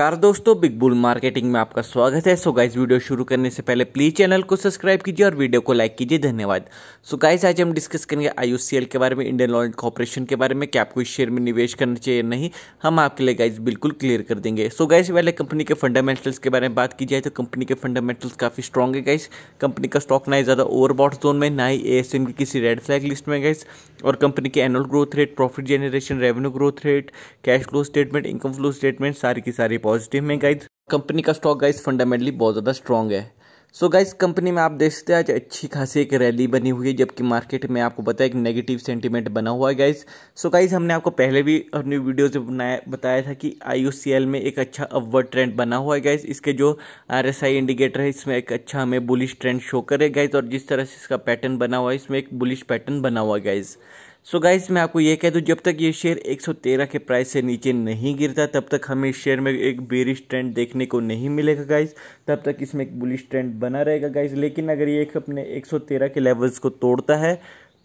नमस्कार दोस्तों big bull marketing में आपका स्वागत है सो गाइस वीडियो शुरू करने से पहले प्लीज चैनल को सब्सक्राइब कीजिए और वीडियो को लाइक कीजिए धन्यवाद सो गाइस आज हम डिस्कस करेंगे आईयूसीएल के बारे में इंडियन ऑयल कॉरपोरेशन के बारे में क्या आपको इस शेयर में निवेश करना चाहिए नहीं हम आपके लिए गाइज बिल्कुल क्लियर कर देंगे सो गाइस पहले कंपनी के फंडामेंटल्स के बारे में बात की जाए तो कंपनी के फंडामेंटल्स काफ़ी स्ट्रॉग है गाइस कंपनी का स्टॉक ना ही ज़्यादा ओवरबॉट जोन में ना ही ए एस की किसी रेड फ्लैग लिस्ट में गाइस और कंपनी की annual growth rate profit generation revenue growth rate cash flow statement income flow statement सारी की सारी पॉजिटिव में गाइज कंपनी का स्टॉक गाइज फंडामेंटली बहुत ज़्यादा स्ट्रॉन्ग है सो so गाइज कंपनी में आप सकते हैं आज अच्छी खासी एक रैली बनी हुई है जबकि मार्केट में आपको पता है एक नेगेटिव सेंटीमेंट बना हुआ है गाइज सो गाइज हमने आपको पहले भी अपनी वीडियो से बनाया बताया था कि आई में एक अच्छा अपवर्ड ट्रेंड बना हुआ है गाइज इसके जो आर इंडिकेटर है इसमें एक अच्छा हमें बुलिश ट्रेंड शो करे गाइज और जिस तरह से इसका पैटर्न बना हुआ है इसमें एक बुलिश पैटर्न बना हुआ है गाइज़ सो so गाइज मैं आपको ये कह दूँ जब तक ये शेयर 113 के प्राइस से नीचे नहीं गिरता तब तक हमें इस शेयर में एक बेरिश ट्रेंड देखने को नहीं मिलेगा गाइज तब तक इसमें एक बुलिश ट्रेंड बना रहेगा गाइज लेकिन अगर ये एक अपने 113 के लेवल्स को तोड़ता है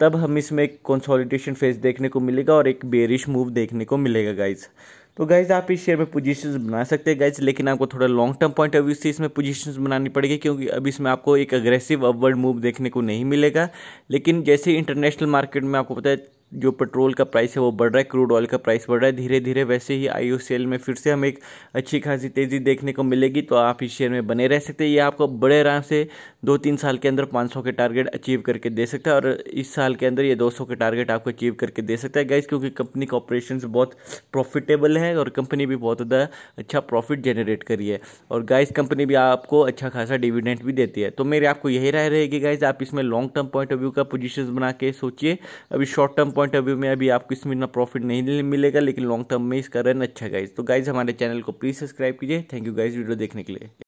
तब हम इसमें एक कंसोलिडेशन फेज देखने को मिलेगा और एक बेरिश मूव देखने को मिलेगा गाइज तो गाइज आप इस शेयर में पोजीशंस बना सकते हैं गाइज लेकिन आपको थोड़ा long term point of view से इसमें पोजीशन बनानी पड़ेगी क्योंकि अब इसमें आपको एक अग्रेसिव अपवर्ड मूव देखने को नहीं मिलेगा लेकिन जैसे इंटरनेशनल मार्केट में आपको पता है जो पेट्रोल का प्राइस है वो बढ़ रहा है क्रूड ऑयल का प्राइस बढ़ रहा है धीरे धीरे वैसे ही आई ओ सेल में फिर से हमें एक अच्छी खासी तेज़ी देखने को मिलेगी तो आप इस शेयर में बने रह सकते हैं ये आपको बड़े आराम से दो तीन साल के अंदर 500 के टारगेट अचीव करके दे सकता है और इस साल के अंदर ये सौ के टारगेट आपको अचीव करके दे सकता है गैस क्योंकि कंपनी का ऑपरेशन बहुत प्रॉफिटेबल है और कंपनी भी बहुत ज़्यादा अच्छा प्रॉफिट जनरेट करी है और गैस कंपनी भी आपको अच्छा खासा डिविडेंट भी देती है तो मेरी आपको यही राय रहेगी गैस आप इसमें long term point of view का पोजिशन बना के सोचिए अभी short term point of view में अभी आपको इसमें इतना प्रॉफिट नहीं मिलेगा लेकिन लॉन्ग टर्म में इसका रन अच्छा गाइज तो गाइज हमारे चैनल को प्लीज़ सब्सक्राइब कीजिए थैंक यू गाइज वीडियो देखने के लिए